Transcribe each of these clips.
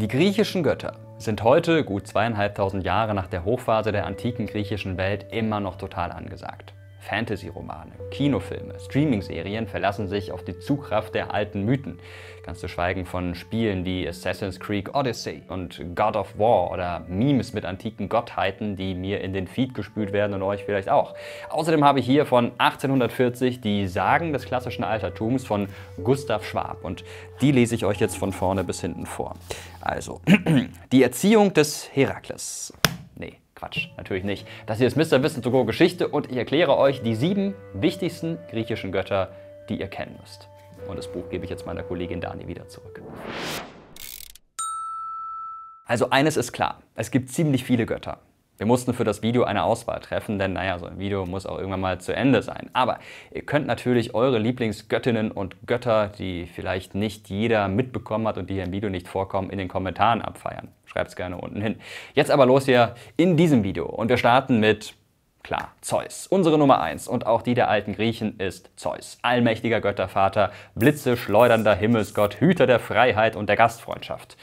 Die griechischen Götter sind heute, gut zweieinhalbtausend Jahre nach der Hochphase der antiken griechischen Welt, immer noch total angesagt. Fantasy-Romane, Kinofilme, Streaming-Serien verlassen sich auf die Zugkraft der alten Mythen. Ganz zu schweigen von Spielen wie Assassin's Creed Odyssey und God of War oder Memes mit antiken Gottheiten, die mir in den Feed gespült werden und euch vielleicht auch. Außerdem habe ich hier von 1840 die Sagen des klassischen Altertums von Gustav Schwab und die lese ich euch jetzt von vorne bis hinten vor. Also, die Erziehung des Herakles. Quatsch, natürlich nicht. Das hier ist Mr. Wissen to go Geschichte und ich erkläre euch die sieben wichtigsten griechischen Götter, die ihr kennen müsst. Und das Buch gebe ich jetzt meiner Kollegin Dani wieder zurück. Also eines ist klar, es gibt ziemlich viele Götter. Wir mussten für das Video eine Auswahl treffen, denn naja, so ein Video muss auch irgendwann mal zu Ende sein. Aber ihr könnt natürlich eure Lieblingsgöttinnen und Götter, die vielleicht nicht jeder mitbekommen hat und die hier im Video nicht vorkommen, in den Kommentaren abfeiern. Schreibt's gerne unten hin. Jetzt aber los hier in diesem Video und wir starten mit Klar, Zeus. Unsere Nummer 1 und auch die der alten Griechen ist Zeus. Allmächtiger Göttervater, blitzeschleudernder Himmelsgott, Hüter der Freiheit und der Gastfreundschaft.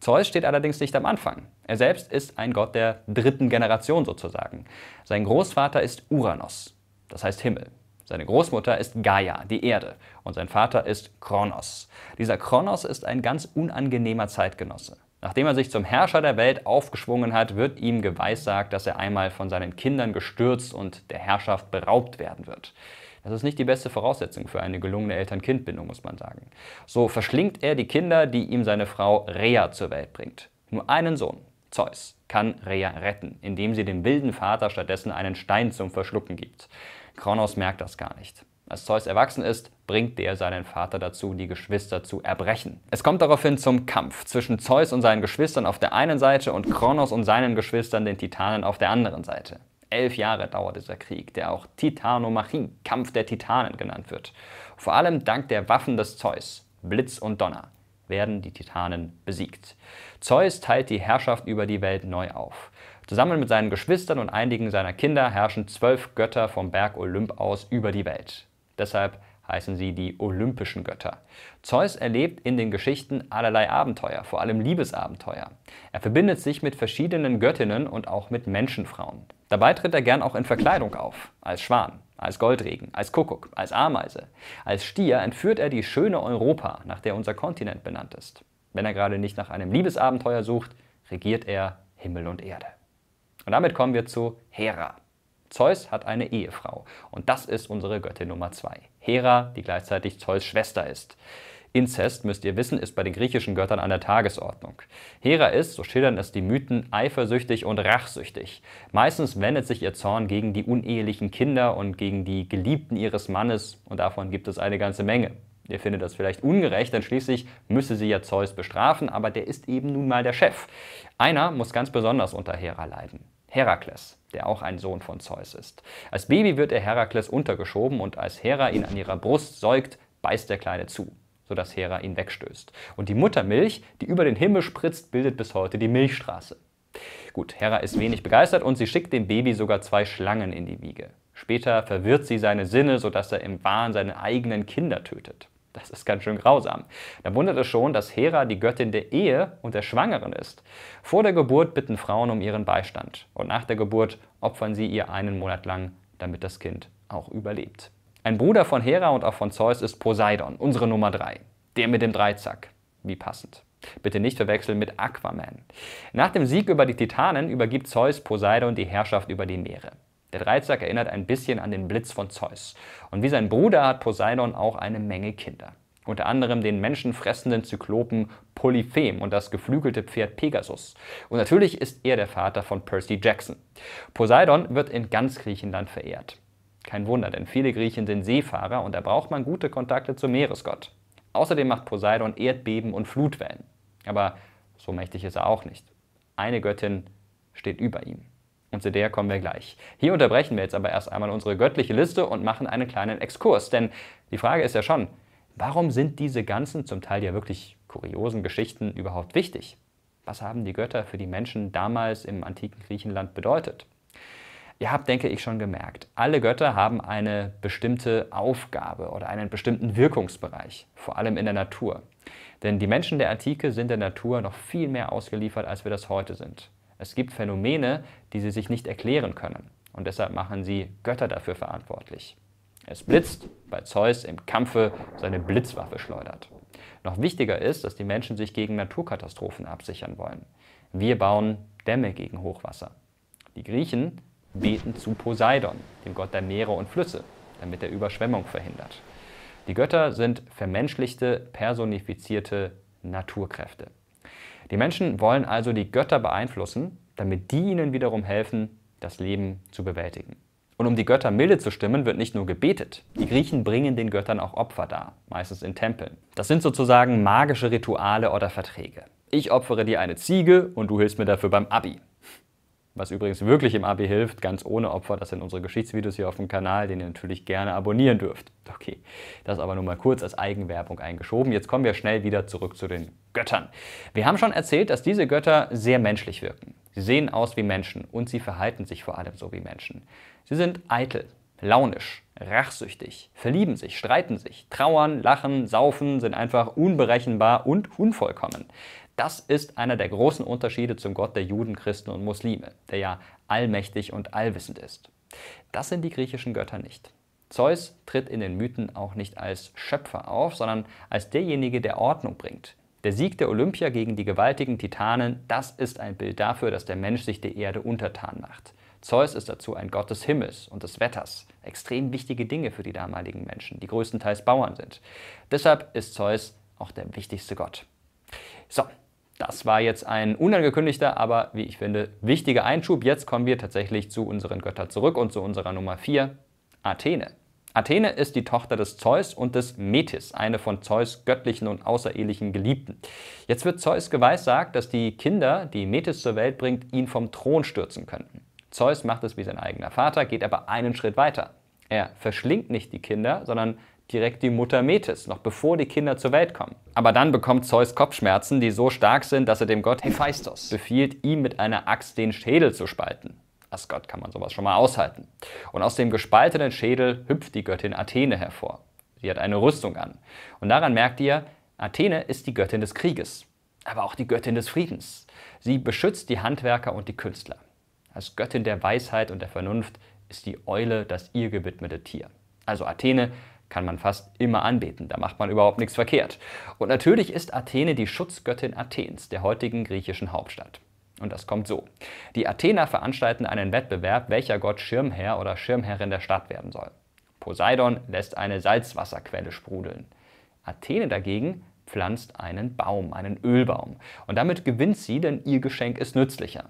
Zeus steht allerdings nicht am Anfang. Er selbst ist ein Gott der dritten Generation sozusagen. Sein Großvater ist Uranus, das heißt Himmel. Seine Großmutter ist Gaia, die Erde, und sein Vater ist Kronos. Dieser Kronos ist ein ganz unangenehmer Zeitgenosse. Nachdem er sich zum Herrscher der Welt aufgeschwungen hat, wird ihm geweissagt, dass er einmal von seinen Kindern gestürzt und der Herrschaft beraubt werden wird. Das ist nicht die beste Voraussetzung für eine gelungene Eltern-Kind-Bindung, muss man sagen. So verschlingt er die Kinder, die ihm seine Frau Rea zur Welt bringt. Nur einen Sohn, Zeus, kann Rea retten, indem sie dem wilden Vater stattdessen einen Stein zum Verschlucken gibt. Kronos merkt das gar nicht. Als Zeus erwachsen ist, bringt der seinen Vater dazu, die Geschwister zu erbrechen. Es kommt daraufhin zum Kampf zwischen Zeus und seinen Geschwistern auf der einen Seite und Kronos und seinen Geschwistern, den Titanen, auf der anderen Seite. Elf Jahre dauert dieser Krieg, der auch Titanomachie, Kampf der Titanen genannt wird. Vor allem dank der Waffen des Zeus, Blitz und Donner, werden die Titanen besiegt. Zeus teilt die Herrschaft über die Welt neu auf. Zusammen mit seinen Geschwistern und einigen seiner Kinder herrschen zwölf Götter vom Berg Olymp aus über die Welt. Deshalb heißen sie die olympischen Götter. Zeus erlebt in den Geschichten allerlei Abenteuer, vor allem Liebesabenteuer. Er verbindet sich mit verschiedenen Göttinnen und auch mit Menschenfrauen. Dabei tritt er gern auch in Verkleidung auf, als Schwan, als Goldregen, als Kuckuck, als Ameise. Als Stier entführt er die schöne Europa, nach der unser Kontinent benannt ist. Wenn er gerade nicht nach einem Liebesabenteuer sucht, regiert er Himmel und Erde. Und damit kommen wir zu Hera. Zeus hat eine Ehefrau und das ist unsere Göttin Nummer 2, Hera, die gleichzeitig Zeus Schwester ist. Inzest, müsst ihr wissen, ist bei den griechischen Göttern an der Tagesordnung. Hera ist, so schildern es die Mythen, eifersüchtig und rachsüchtig. Meistens wendet sich ihr Zorn gegen die unehelichen Kinder und gegen die Geliebten ihres Mannes und davon gibt es eine ganze Menge. Ihr findet das vielleicht ungerecht, denn schließlich müsse sie ja Zeus bestrafen, aber der ist eben nun mal der Chef. Einer muss ganz besonders unter Hera leiden. Herakles, der auch ein Sohn von Zeus ist. Als Baby wird er Herakles untergeschoben und als Hera ihn an ihrer Brust säugt, beißt der Kleine zu sodass Hera ihn wegstößt. Und die Muttermilch, die über den Himmel spritzt, bildet bis heute die Milchstraße. Gut, Hera ist wenig begeistert und sie schickt dem Baby sogar zwei Schlangen in die Wiege. Später verwirrt sie seine Sinne, sodass er im Wahn seine eigenen Kinder tötet. Das ist ganz schön grausam. Da wundert es schon, dass Hera die Göttin der Ehe und der Schwangeren ist. Vor der Geburt bitten Frauen um ihren Beistand und nach der Geburt opfern sie ihr einen Monat lang, damit das Kind auch überlebt. Ein Bruder von Hera und auch von Zeus ist Poseidon, unsere Nummer 3. Der mit dem Dreizack. Wie passend. Bitte nicht verwechseln mit Aquaman. Nach dem Sieg über die Titanen übergibt Zeus Poseidon die Herrschaft über die Meere. Der Dreizack erinnert ein bisschen an den Blitz von Zeus. Und wie sein Bruder hat Poseidon auch eine Menge Kinder. Unter anderem den menschenfressenden Zyklopen Polyphem und das geflügelte Pferd Pegasus. Und natürlich ist er der Vater von Percy Jackson. Poseidon wird in ganz Griechenland verehrt. Kein Wunder, denn viele Griechen sind Seefahrer und da braucht man gute Kontakte zum Meeresgott. Außerdem macht Poseidon Erdbeben und Flutwellen. Aber so mächtig ist er auch nicht. Eine Göttin steht über ihm. Und zu der kommen wir gleich. Hier unterbrechen wir jetzt aber erst einmal unsere göttliche Liste und machen einen kleinen Exkurs. Denn die Frage ist ja schon, warum sind diese ganzen, zum Teil ja wirklich kuriosen Geschichten überhaupt wichtig? Was haben die Götter für die Menschen damals im antiken Griechenland bedeutet? Ihr habt, denke ich, schon gemerkt, alle Götter haben eine bestimmte Aufgabe oder einen bestimmten Wirkungsbereich, vor allem in der Natur. Denn die Menschen der Antike sind der Natur noch viel mehr ausgeliefert, als wir das heute sind. Es gibt Phänomene, die sie sich nicht erklären können. Und deshalb machen sie Götter dafür verantwortlich. Es blitzt, weil Zeus im Kampfe seine Blitzwaffe schleudert. Noch wichtiger ist, dass die Menschen sich gegen Naturkatastrophen absichern wollen. Wir bauen Dämme gegen Hochwasser. Die Griechen beten zu Poseidon, dem Gott der Meere und Flüsse, damit er Überschwemmung verhindert. Die Götter sind vermenschlichte, personifizierte Naturkräfte. Die Menschen wollen also die Götter beeinflussen, damit die ihnen wiederum helfen, das Leben zu bewältigen. Und um die Götter milde zu stimmen, wird nicht nur gebetet. Die Griechen bringen den Göttern auch Opfer dar, meistens in Tempeln. Das sind sozusagen magische Rituale oder Verträge. Ich opfere dir eine Ziege und du hilfst mir dafür beim Abi. Was übrigens wirklich im Abi hilft, ganz ohne Opfer, das sind unsere Geschichtsvideos hier auf dem Kanal, den ihr natürlich gerne abonnieren dürft. Okay, das aber nur mal kurz als Eigenwerbung eingeschoben. Jetzt kommen wir schnell wieder zurück zu den Göttern. Wir haben schon erzählt, dass diese Götter sehr menschlich wirken. Sie sehen aus wie Menschen und sie verhalten sich vor allem so wie Menschen. Sie sind eitel, launisch, rachsüchtig, verlieben sich, streiten sich, trauern, lachen, saufen, sind einfach unberechenbar und unvollkommen. Das ist einer der großen Unterschiede zum Gott der Juden, Christen und Muslime, der ja allmächtig und allwissend ist. Das sind die griechischen Götter nicht. Zeus tritt in den Mythen auch nicht als Schöpfer auf, sondern als derjenige, der Ordnung bringt. Der Sieg der Olympia gegen die gewaltigen Titanen, das ist ein Bild dafür, dass der Mensch sich der Erde untertan macht. Zeus ist dazu ein Gott des Himmels und des Wetters. Extrem wichtige Dinge für die damaligen Menschen, die größtenteils Bauern sind. Deshalb ist Zeus auch der wichtigste Gott. So, das war jetzt ein unangekündigter, aber wie ich finde, wichtiger Einschub. Jetzt kommen wir tatsächlich zu unseren Göttern zurück und zu unserer Nummer 4, Athene. Athene ist die Tochter des Zeus und des Metis, eine von Zeus göttlichen und außerehelichen Geliebten. Jetzt wird Zeus geweissagt, dass die Kinder, die Metis zur Welt bringt, ihn vom Thron stürzen könnten. Zeus macht es wie sein eigener Vater, geht aber einen Schritt weiter. Er verschlingt nicht die Kinder, sondern direkt die Mutter Metis, noch bevor die Kinder zur Welt kommen. Aber dann bekommt Zeus Kopfschmerzen, die so stark sind, dass er dem Gott Hephaistos befiehlt, ihm mit einer Axt den Schädel zu spalten. Als Gott kann man sowas schon mal aushalten. Und aus dem gespaltenen Schädel hüpft die Göttin Athene hervor. Sie hat eine Rüstung an. Und daran merkt ihr, Athene ist die Göttin des Krieges, aber auch die Göttin des Friedens. Sie beschützt die Handwerker und die Künstler. Als Göttin der Weisheit und der Vernunft ist die Eule das ihr gewidmete Tier. Also Athene kann man fast immer anbeten, da macht man überhaupt nichts verkehrt. Und natürlich ist Athene die Schutzgöttin Athens, der heutigen griechischen Hauptstadt. Und das kommt so. Die Athener veranstalten einen Wettbewerb, welcher Gott Schirmherr oder Schirmherrin der Stadt werden soll. Poseidon lässt eine Salzwasserquelle sprudeln. Athene dagegen pflanzt einen Baum, einen Ölbaum. Und damit gewinnt sie, denn ihr Geschenk ist nützlicher.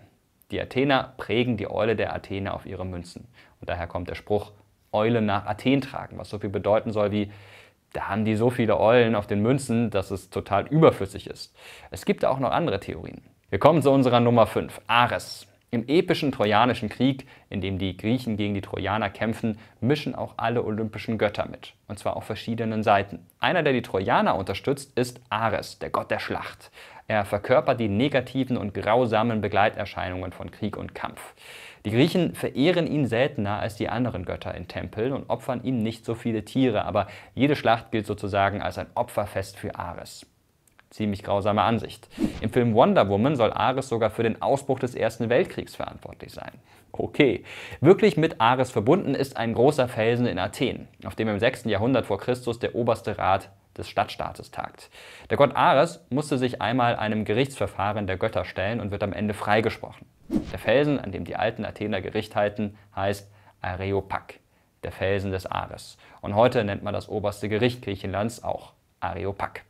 Die Athener prägen die Eule der Athene auf ihre Münzen. Und daher kommt der Spruch, Eule nach Athen tragen, was so viel bedeuten soll wie, da haben die so viele Eulen auf den Münzen, dass es total überflüssig ist. Es gibt da auch noch andere Theorien. Wir kommen zu unserer Nummer 5, Ares. Im epischen Trojanischen Krieg, in dem die Griechen gegen die Trojaner kämpfen, mischen auch alle olympischen Götter mit. Und zwar auf verschiedenen Seiten. Einer, der die Trojaner unterstützt, ist Ares, der Gott der Schlacht. Er verkörpert die negativen und grausamen Begleiterscheinungen von Krieg und Kampf. Die Griechen verehren ihn seltener als die anderen Götter in Tempeln und opfern ihm nicht so viele Tiere, aber jede Schlacht gilt sozusagen als ein Opferfest für Ares. Ziemlich grausame Ansicht. Im Film Wonder Woman soll Ares sogar für den Ausbruch des Ersten Weltkriegs verantwortlich sein. Okay. Wirklich mit Ares verbunden ist ein großer Felsen in Athen, auf dem im 6. Jahrhundert vor Christus der oberste Rat des Stadtstaates tagt. Der Gott Ares musste sich einmal einem Gerichtsverfahren der Götter stellen und wird am Ende freigesprochen. Der Felsen, an dem die alten Athener Gericht halten, heißt Areopag, der Felsen des Ares. Und heute nennt man das oberste Gericht Griechenlands auch Areopag.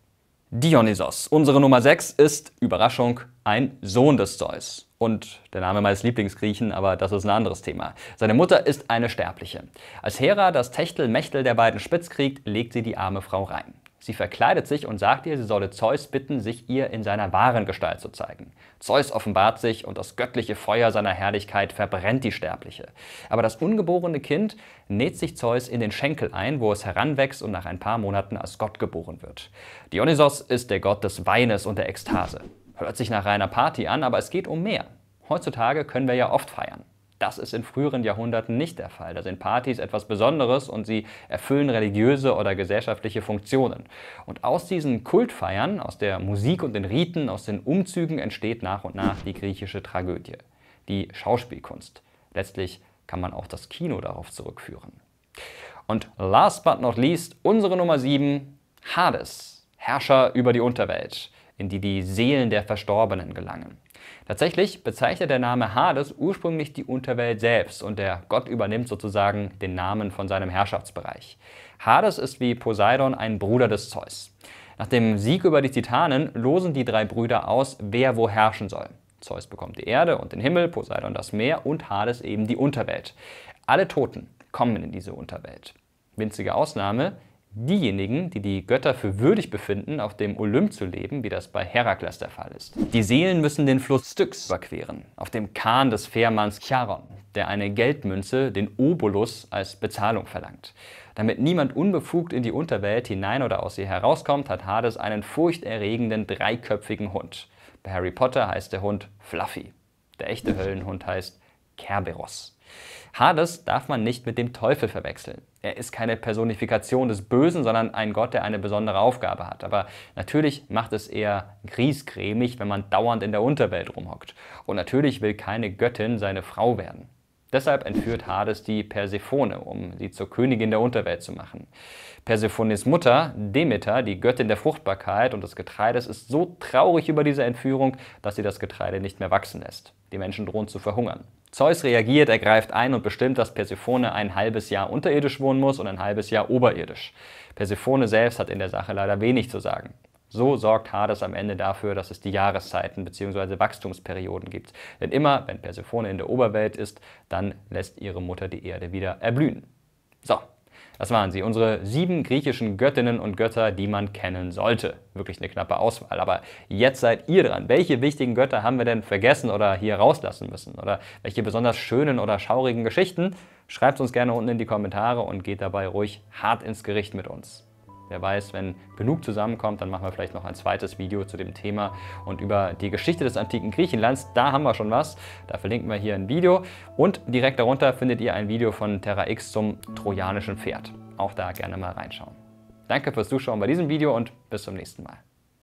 Dionysos, unsere Nummer 6, ist, Überraschung, ein Sohn des Zeus. Und der Name meines Lieblingsgriechen, aber das ist ein anderes Thema. Seine Mutter ist eine Sterbliche. Als Hera das Techtelmechtel der beiden spitz kriegt, legt sie die arme Frau rein. Sie verkleidet sich und sagt ihr, sie solle Zeus bitten, sich ihr in seiner wahren Gestalt zu zeigen. Zeus offenbart sich und das göttliche Feuer seiner Herrlichkeit verbrennt die Sterbliche. Aber das ungeborene Kind näht sich Zeus in den Schenkel ein, wo es heranwächst und nach ein paar Monaten als Gott geboren wird. Dionysos ist der Gott des Weines und der Ekstase. Hört sich nach reiner Party an, aber es geht um mehr. Heutzutage können wir ja oft feiern. Das ist in früheren Jahrhunderten nicht der Fall. Da sind Partys etwas Besonderes und sie erfüllen religiöse oder gesellschaftliche Funktionen. Und aus diesen Kultfeiern, aus der Musik und den Riten, aus den Umzügen entsteht nach und nach die griechische Tragödie, die Schauspielkunst. Letztlich kann man auch das Kino darauf zurückführen. Und last but not least, unsere Nummer 7, Hades, Herrscher über die Unterwelt in die die Seelen der Verstorbenen gelangen. Tatsächlich bezeichnet der Name Hades ursprünglich die Unterwelt selbst und der Gott übernimmt sozusagen den Namen von seinem Herrschaftsbereich. Hades ist wie Poseidon ein Bruder des Zeus. Nach dem Sieg über die Titanen losen die drei Brüder aus, wer wo herrschen soll. Zeus bekommt die Erde und den Himmel, Poseidon das Meer und Hades eben die Unterwelt. Alle Toten kommen in diese Unterwelt. Winzige Ausnahme, diejenigen, die die Götter für würdig befinden, auf dem Olymp zu leben, wie das bei Herakles der Fall ist. Die Seelen müssen den Fluss Styx überqueren, auf dem Kahn des Fährmanns Charon, der eine Geldmünze, den Obolus, als Bezahlung verlangt. Damit niemand unbefugt in die Unterwelt hinein oder aus ihr herauskommt, hat Hades einen furchterregenden dreiköpfigen Hund. Bei Harry Potter heißt der Hund Fluffy. Der echte Höllenhund heißt Kerberos. Hades darf man nicht mit dem Teufel verwechseln. Er ist keine Personifikation des Bösen, sondern ein Gott, der eine besondere Aufgabe hat. Aber natürlich macht es eher griesgrämig, wenn man dauernd in der Unterwelt rumhockt. Und natürlich will keine Göttin seine Frau werden. Deshalb entführt Hades die Persephone, um sie zur Königin der Unterwelt zu machen. Persephones Mutter, Demeter, die Göttin der Fruchtbarkeit und des Getreides, ist so traurig über diese Entführung, dass sie das Getreide nicht mehr wachsen lässt. Die Menschen drohen zu verhungern. Zeus reagiert, er greift ein und bestimmt, dass Persephone ein halbes Jahr unterirdisch wohnen muss und ein halbes Jahr oberirdisch. Persephone selbst hat in der Sache leider wenig zu sagen. So sorgt Hades am Ende dafür, dass es die Jahreszeiten bzw. Wachstumsperioden gibt. Denn immer, wenn Persephone in der Oberwelt ist, dann lässt ihre Mutter die Erde wieder erblühen. So, das waren sie, unsere sieben griechischen Göttinnen und Götter, die man kennen sollte. Wirklich eine knappe Auswahl. Aber jetzt seid ihr dran. Welche wichtigen Götter haben wir denn vergessen oder hier rauslassen müssen? Oder welche besonders schönen oder schaurigen Geschichten? Schreibt uns gerne unten in die Kommentare und geht dabei ruhig hart ins Gericht mit uns. Wer weiß, wenn genug zusammenkommt, dann machen wir vielleicht noch ein zweites Video zu dem Thema und über die Geschichte des antiken Griechenlands. Da haben wir schon was. Da verlinken wir hier ein Video. Und direkt darunter findet ihr ein Video von Terra X zum trojanischen Pferd. Auch da gerne mal reinschauen. Danke fürs Zuschauen bei diesem Video und bis zum nächsten Mal.